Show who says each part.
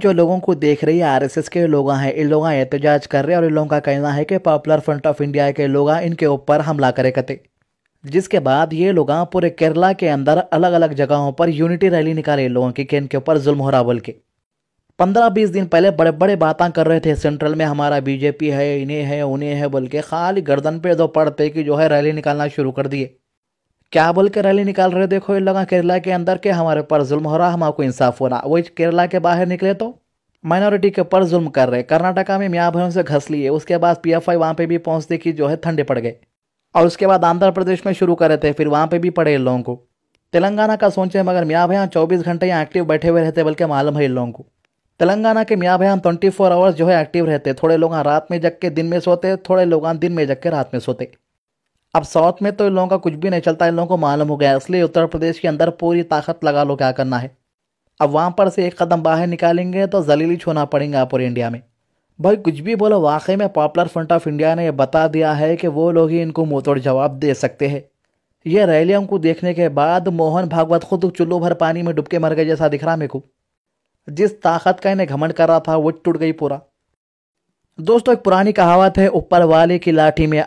Speaker 1: जो लोगों को देख रही है आरएसएस के लोग हैं इन लोग एहतजाज कर रहे हैं और इन लोगों का कहना है कि पॉपुलर फ्रंट ऑफ इंडिया के लोग इनके ऊपर हमला करे कते जिसके बाद ये लोग पूरे केरला के अंदर अलग अलग जगहों पर यूनिटी रैली निकाले लोगों की इनके ऊपर जुल्म हो रहा बोल के पंद्रह बीस दिन पहले बड़े बड़े बातें कर रहे थे सेंट्रल में हमारा बीजेपी है इन्हें है उन्हें है बोल के खाली गर्दन पे दो तो पड़ते कि जो है रैली निकालना शुरू कर दिए क्या बोल के रैली निकाल रहे देखो ये लोग केरला के अंदर के हमारे पर जुल्म हो रहा हमारे को इंसाफ हो रहा वही केरला के बाहर निकले तो माइनॉरिटी के ऊपर जुल्म कर रहे कर्नाटका में मियाँ भयों से घस लिए उसके बाद पीएफआई वहाँ पे भी पहुँचते कि जो है ठंडे पड़ गए और उसके बाद आंध्र प्रदेश में शुरू करे थे फिर वहाँ पे भी पड़े इन लोगों को तेलंगाना का सोचे मगर मियाँ भयान चौबीस घंटे यहाँ एक्टिव बैठे हुए रहते बल्कि मालूम है इन लोगों को तेलंगाना के मियाँ भयान ट्वेंटी फोर आवर्स जो है एक्टिव रहते थोड़े लोग रात में जग के दिन में सोते थोड़े लोग दिन में जग के रात में सोते अब साउथ में तो इन लोगों का कुछ भी नहीं चलता इन लोगों को मालूम हो गया इसलिए उत्तर प्रदेश के अंदर पूरी ताकत लगा लो क्या करना है अब वहाँ पर से एक कदम बाहर निकालेंगे तो जलीली छोना पड़ेंगे आप पूरे इंडिया में भाई कुछ भी बोलो वाकई में पॉपुलर फ्रंट ऑफ इंडिया ने यह बता दिया है कि वो लोग ही इनको मुंह जवाब दे सकते हैं ये रैलियों को देखने के बाद मोहन भागवत खुद चुल्लू भर पानी में डुबके मर गए जैसा दिख रहा मेरे को जिस ताकत का इन्हें घमंड कर रहा था वो टूट गई पूरा दोस्तों एक पुरानी कहावत है ऊपर वाले की लाठी में